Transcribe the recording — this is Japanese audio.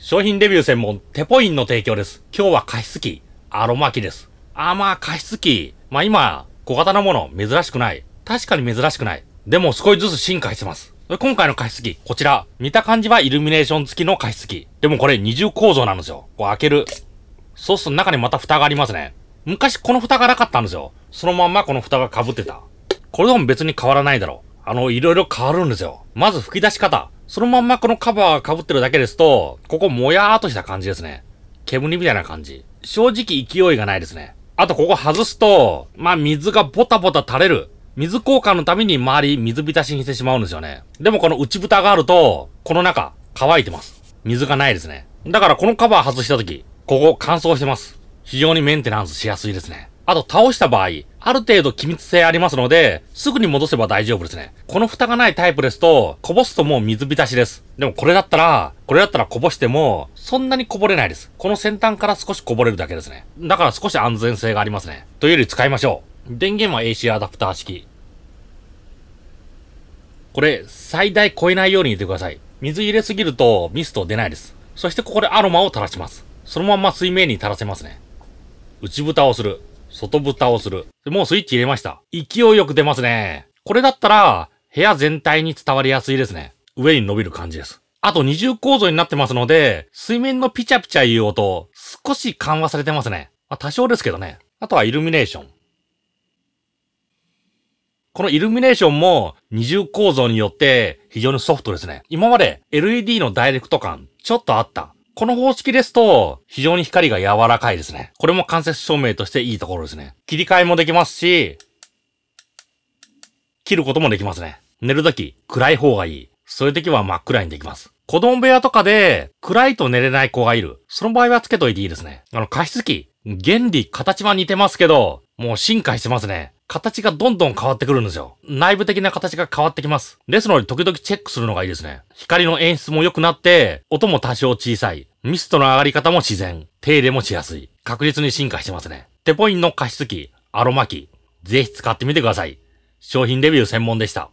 商品レビュー専門、テポインの提供です。今日は加湿器、アロマ機です。あーまあ加湿器、まあ今、小型のもの珍しくない。確かに珍しくない。でも少しずつ進化してます。今回の加湿器、こちら。見た感じはイルミネーション付きの加湿器。でもこれ二重構造なんですよ。こう開ける。そうすると中にまた蓋がありますね。昔この蓋がなかったんですよ。そのまんまこの蓋が被ってた。これでも別に変わらないだろう。あの、いろいろ変わるんですよ。まず吹き出し方。そのまんまこのカバーが被ってるだけですと、ここもやーっとした感じですね。煙みたいな感じ。正直勢いがないですね。あとここ外すと、まあ水がボタボタ垂れる。水交換のために周り水浸しにしてしまうんですよね。でもこの内蓋があると、この中、乾いてます。水がないですね。だからこのカバー外した時、ここ乾燥してます。非常にメンテナンスしやすいですね。あと倒した場合、ある程度気密性ありますので、すぐに戻せば大丈夫ですね。この蓋がないタイプですと、こぼすともう水浸しです。でもこれだったら、これだったらこぼしても、そんなにこぼれないです。この先端から少しこぼれるだけですね。だから少し安全性がありますね。というより使いましょう。電源は AC アダプター式。これ、最大超えないように入れてください。水入れすぎるとミスト出ないです。そしてここでアロマを垂らします。そのまま水面に垂らせますね。内蓋をする。外蓋をする。もうスイッチ入れました。勢いよく出ますね。これだったら、部屋全体に伝わりやすいですね。上に伸びる感じです。あと二重構造になってますので、水面のピチャピチャいう音、少し緩和されてますね。まあ、多少ですけどね。あとはイルミネーション。このイルミネーションも二重構造によって非常にソフトですね。今まで LED のダイレクト感、ちょっとあった。この方式ですと、非常に光が柔らかいですね。これも間接照明としていいところですね。切り替えもできますし、切ることもできますね。寝るとき、暗い方がいい。そういうときは真っ暗にできます。子供部屋とかで、暗いと寝れない子がいる。その場合はつけといていいですね。あの、加湿器、原理、形は似てますけど、もう進化してますね。形がどんどん変わってくるんですよ。内部的な形が変わってきます。ですので、時々チェックするのがいいですね。光の演出も良くなって、音も多少小さい。ミストの上がり方も自然。手入れもしやすい。確実に進化してますね。テポインの加湿器、アロマ機、ぜひ使ってみてください。商品レビュー専門でした。